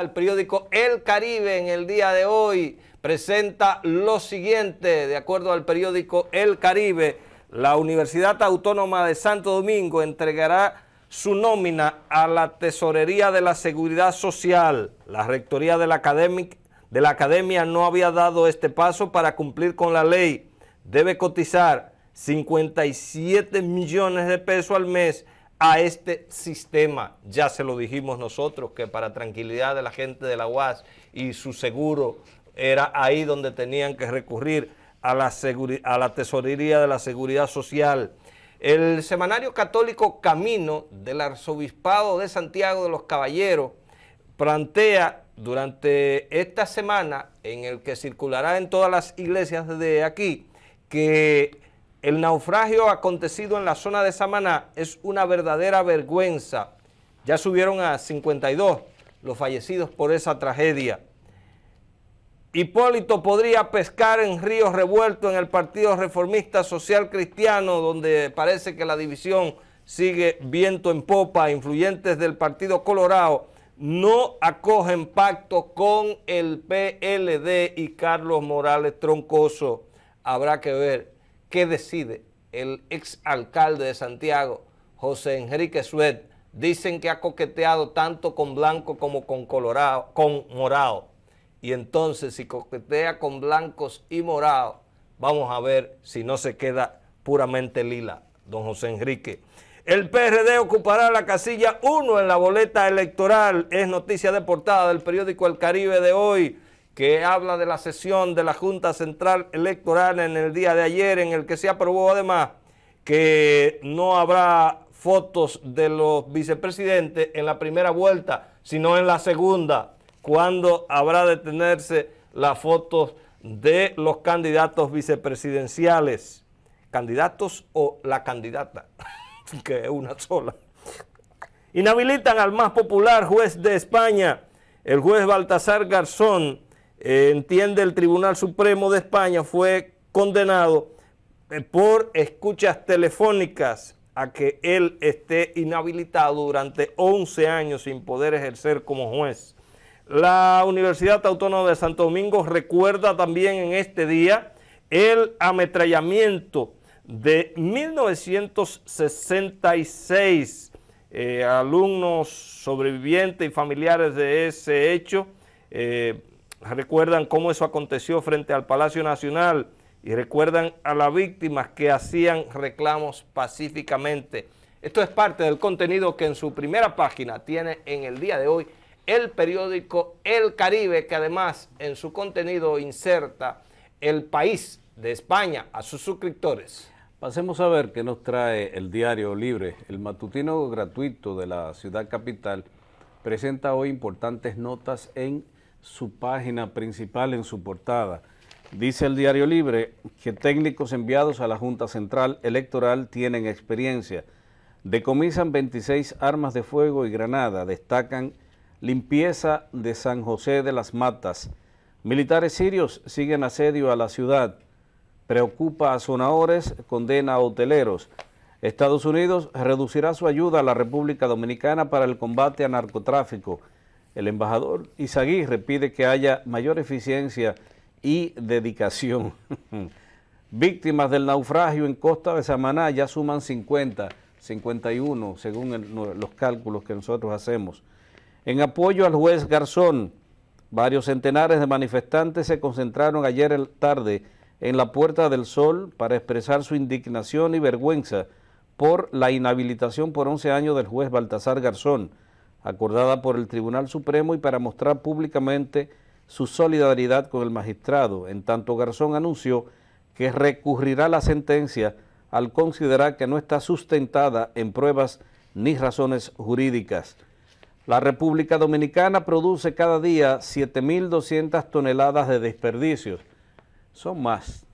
El periódico El Caribe en el día de hoy presenta lo siguiente, de acuerdo al periódico El Caribe, la Universidad Autónoma de Santo Domingo entregará su nómina a la Tesorería de la Seguridad Social. La Rectoría de la, de la Academia no había dado este paso para cumplir con la ley. Debe cotizar 57 millones de pesos al mes a este sistema. Ya se lo dijimos nosotros que para tranquilidad de la gente de la UAS y su seguro era ahí donde tenían que recurrir a la, a la tesorería de la seguridad social. El semanario católico Camino del Arzobispado de Santiago de los Caballeros plantea durante esta semana en el que circulará en todas las iglesias de aquí que el naufragio acontecido en la zona de Samaná es una verdadera vergüenza. Ya subieron a 52 los fallecidos por esa tragedia. Hipólito podría pescar en ríos revueltos en el Partido Reformista Social Cristiano, donde parece que la división sigue viento en popa. Influyentes del Partido Colorado no acogen pacto con el PLD y Carlos Morales Troncoso. Habrá que ver ¿Qué decide el ex alcalde de Santiago, José Enrique Suet? Dicen que ha coqueteado tanto con blanco como con colorado, con morado. Y entonces, si coquetea con blancos y morado, vamos a ver si no se queda puramente lila, don José Enrique. El PRD ocupará la casilla 1 en la boleta electoral. Es noticia de portada del periódico El Caribe de hoy que habla de la sesión de la Junta Central Electoral en el día de ayer, en el que se aprobó además que no habrá fotos de los vicepresidentes en la primera vuelta, sino en la segunda, cuando habrá de tenerse las fotos de los candidatos vicepresidenciales, candidatos o la candidata, que es una sola. Inhabilitan al más popular juez de España, el juez Baltasar Garzón, entiende el Tribunal Supremo de España, fue condenado eh, por escuchas telefónicas a que él esté inhabilitado durante 11 años sin poder ejercer como juez. La Universidad Autónoma de Santo Domingo recuerda también en este día el ametrallamiento de 1966. Eh, alumnos sobrevivientes y familiares de ese hecho eh, recuerdan cómo eso aconteció frente al Palacio Nacional y recuerdan a las víctimas que hacían reclamos pacíficamente. Esto es parte del contenido que en su primera página tiene en el día de hoy el periódico El Caribe, que además en su contenido inserta el país de España a sus suscriptores. Pasemos a ver qué nos trae el diario Libre. El matutino gratuito de la ciudad capital presenta hoy importantes notas en su página principal en su portada. Dice el Diario Libre que técnicos enviados a la Junta Central Electoral tienen experiencia. Decomisan 26 armas de fuego y granada. Destacan limpieza de San José de las Matas. Militares sirios siguen asedio a la ciudad. Preocupa a sonadores condena a hoteleros. Estados Unidos reducirá su ayuda a la República Dominicana para el combate a narcotráfico. El embajador Izaguirre pide que haya mayor eficiencia y dedicación. Víctimas del naufragio en Costa de Samaná ya suman 50, 51 según los cálculos que nosotros hacemos. En apoyo al juez Garzón, varios centenares de manifestantes se concentraron ayer tarde en la Puerta del Sol para expresar su indignación y vergüenza por la inhabilitación por 11 años del juez Baltasar Garzón, acordada por el Tribunal Supremo y para mostrar públicamente su solidaridad con el magistrado, en tanto Garzón anunció que recurrirá la sentencia al considerar que no está sustentada en pruebas ni razones jurídicas. La República Dominicana produce cada día 7.200 toneladas de desperdicios. Son más.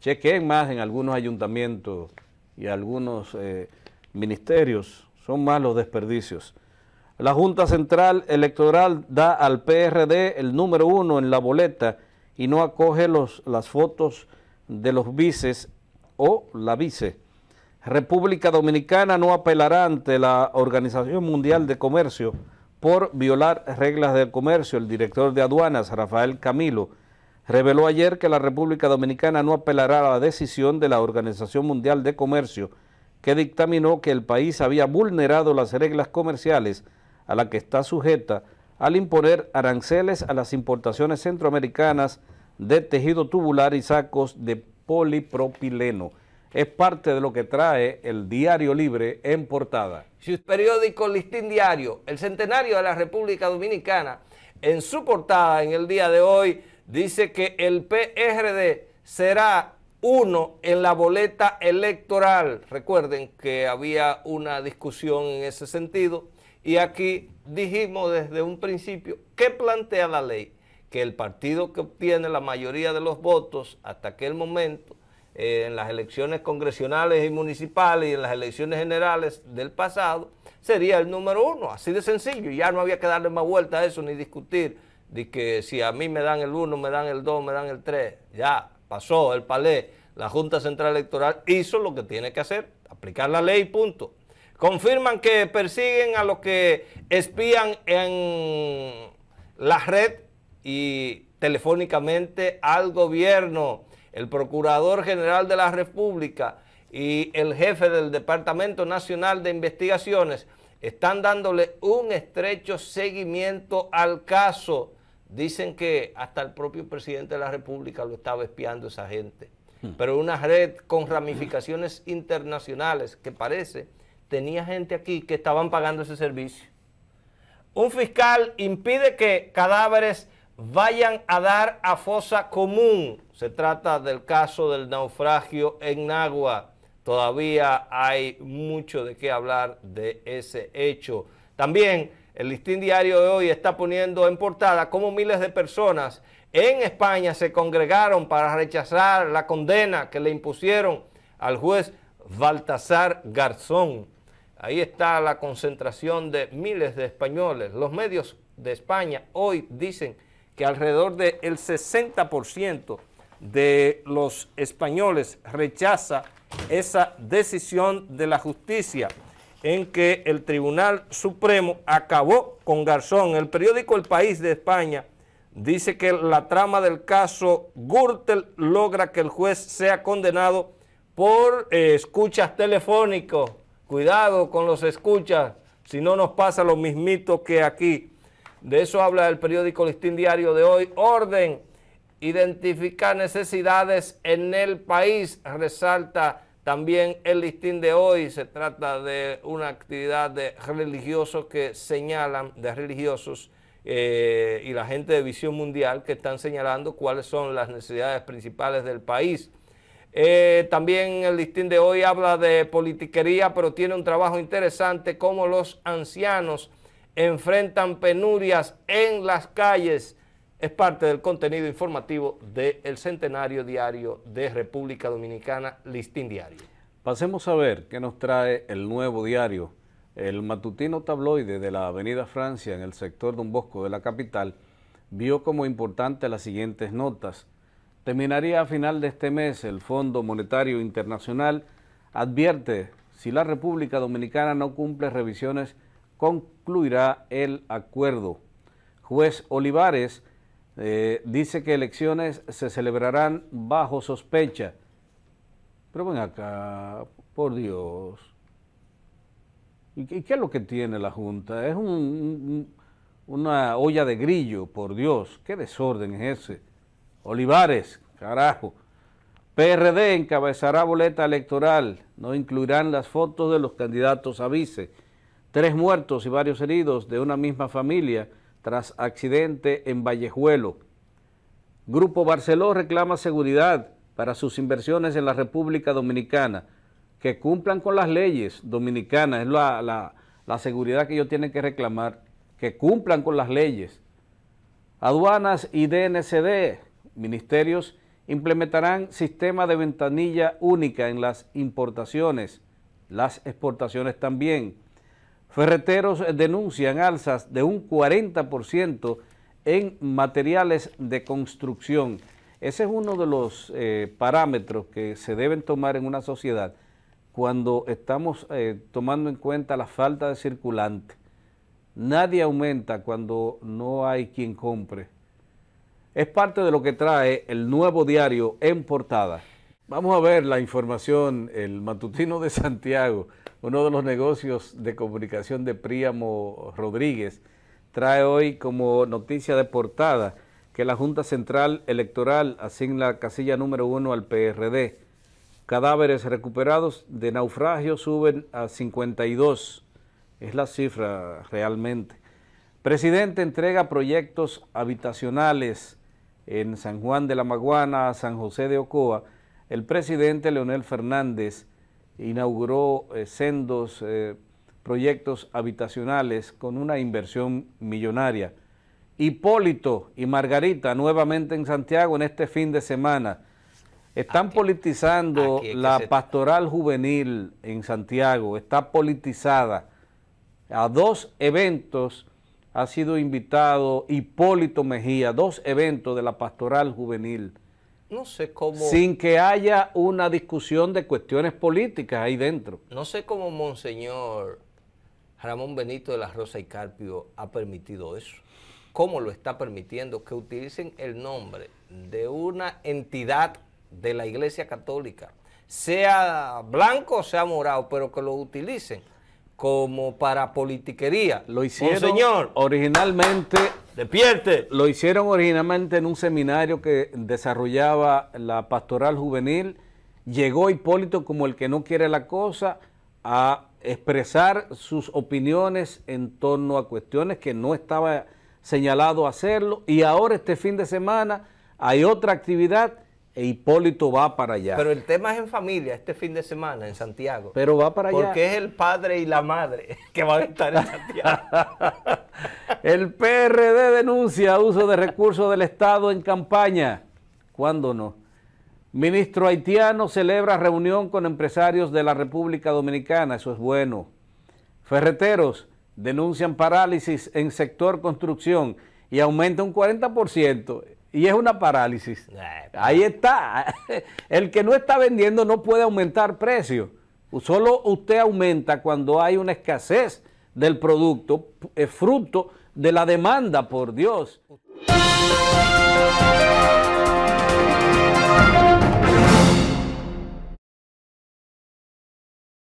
Chequen más en algunos ayuntamientos y algunos eh, ministerios. Son más los desperdicios. La Junta Central Electoral da al PRD el número uno en la boleta y no acoge los, las fotos de los vices o la vice. República Dominicana no apelará ante la Organización Mundial de Comercio por violar reglas del comercio. El director de aduanas, Rafael Camilo, reveló ayer que la República Dominicana no apelará a la decisión de la Organización Mundial de Comercio que dictaminó que el país había vulnerado las reglas comerciales a la que está sujeta al imponer aranceles a las importaciones centroamericanas de tejido tubular y sacos de polipropileno. Es parte de lo que trae el Diario Libre en portada. Sus periódico Listín Diario, el Centenario de la República Dominicana, en su portada en el día de hoy dice que el PRD será uno en la boleta electoral. Recuerden que había una discusión en ese sentido y aquí dijimos desde un principio, ¿qué plantea la ley? Que el partido que obtiene la mayoría de los votos hasta aquel momento, eh, en las elecciones congresionales y municipales y en las elecciones generales del pasado, sería el número uno, así de sencillo. Ya no había que darle más vuelta a eso ni discutir de que si a mí me dan el uno, me dan el dos, me dan el tres. Ya, pasó el palé. La Junta Central Electoral hizo lo que tiene que hacer, aplicar la ley, punto. Confirman que persiguen a los que espían en la red y telefónicamente al gobierno. El Procurador General de la República y el jefe del Departamento Nacional de Investigaciones están dándole un estrecho seguimiento al caso. Dicen que hasta el propio presidente de la República lo estaba espiando esa gente. Hmm. Pero una red con ramificaciones internacionales que parece tenía gente aquí que estaban pagando ese servicio. Un fiscal impide que cadáveres vayan a dar a fosa común. Se trata del caso del naufragio en Nagua. Todavía hay mucho de qué hablar de ese hecho. También el listín diario de hoy está poniendo en portada cómo miles de personas en España se congregaron para rechazar la condena que le impusieron al juez Baltasar Garzón. Ahí está la concentración de miles de españoles. Los medios de España hoy dicen que alrededor del 60% de los españoles rechaza esa decisión de la justicia en que el Tribunal Supremo acabó con Garzón. El periódico El País de España dice que la trama del caso Gürtel logra que el juez sea condenado por eh, escuchas telefónicos Cuidado con los escuchas, si no nos pasa lo mismito que aquí. De eso habla el periódico Listín Diario de hoy. Orden, identificar necesidades en el país, resalta también el listín de hoy. Se trata de una actividad de religiosos que señalan, de religiosos eh, y la gente de visión mundial que están señalando cuáles son las necesidades principales del país. Eh, también el listín de hoy habla de politiquería, pero tiene un trabajo interesante, cómo los ancianos enfrentan penurias en las calles. Es parte del contenido informativo del Centenario Diario de República Dominicana, Listín Diario. Pasemos a ver qué nos trae el nuevo diario, el matutino tabloide de la Avenida Francia en el sector de un bosco de la capital, vio como importante las siguientes notas. Terminaría a final de este mes el Fondo Monetario Internacional advierte si la República Dominicana no cumple revisiones concluirá el acuerdo. Juez Olivares eh, dice que elecciones se celebrarán bajo sospecha. Pero ven acá, por Dios. ¿Y qué, es lo que tiene la Junta? Es una olla de grillo, por Dios. ¿Qué desorden es ese? Olivares, carajo. PRD encabezará boleta electoral, no incluirán las fotos de los candidatos a vice. Tres muertos y varios heridos de una misma familia tras accidente en Vallejuelo. Grupo Barceló reclama seguridad para sus inversiones en la República Dominicana, que cumplan con las leyes dominicanas, es la, seguridad que ellos tienen que reclamar, que cumplan con las leyes. Aduanas y DNCD Ministerios implementarán sistema de ventanilla única en las importaciones, las exportaciones también. Ferreteros denuncian alzas de un 40% en materiales de construcción. Ese es uno de los eh, parámetros que se deben tomar en una sociedad cuando estamos eh, tomando en cuenta la falta de circulante. Nadie aumenta cuando no hay quien compre es parte de lo que trae el nuevo diario en portada. Vamos a ver la información, el matutino de Santiago, uno de los negocios de comunicación de Príamo Rodríguez, trae hoy como noticia de portada que la Junta Central Electoral asigna casilla número uno al PRD. Cadáveres recuperados de naufragio suben a 52. Es la cifra realmente. Presidente entrega proyectos habitacionales en San Juan de la Maguana, San José de Ocoa, el presidente Leonel Fernández inauguró eh, sendos eh, proyectos habitacionales con una inversión millonaria. Hipólito y Margarita nuevamente en Santiago en este fin de semana. Están politizando la pastoral juvenil en Santiago, está politizada a dos eventos ha sido invitado Hipólito Mejía, dos eventos de la pastoral juvenil. No sé cómo... Sin que haya una discusión de cuestiones políticas ahí dentro. No sé cómo Monseñor Ramón Benito de la Rosa y Carpio ha permitido eso. ¿Cómo lo está permitiendo? Que utilicen el nombre de una entidad de la Iglesia Católica, sea blanco o sea morado, pero que lo utilicen como para politiquería. Lo hicieron originalmente... Despierte. Lo hicieron originalmente en un seminario que desarrollaba la pastoral juvenil. Llegó Hipólito como el que no quiere la cosa a expresar sus opiniones en torno a cuestiones que no estaba señalado hacerlo. Y ahora este fin de semana hay otra actividad e Hipólito va para allá. Pero el tema es en familia, este fin de semana en Santiago. Pero va para allá. Porque es el padre y la madre que van a estar en Santiago. el PRD denuncia uso de recursos del Estado en campaña. ¿Cuándo no? Ministro haitiano celebra reunión con empresarios de la República Dominicana. Eso es bueno. Ferreteros denuncian parálisis en sector construcción y aumenta un 40% y es una parálisis. Eh, Ahí está. El que no está vendiendo no puede aumentar precio. Solo usted aumenta cuando hay una escasez del producto, es fruto de la demanda, por Dios.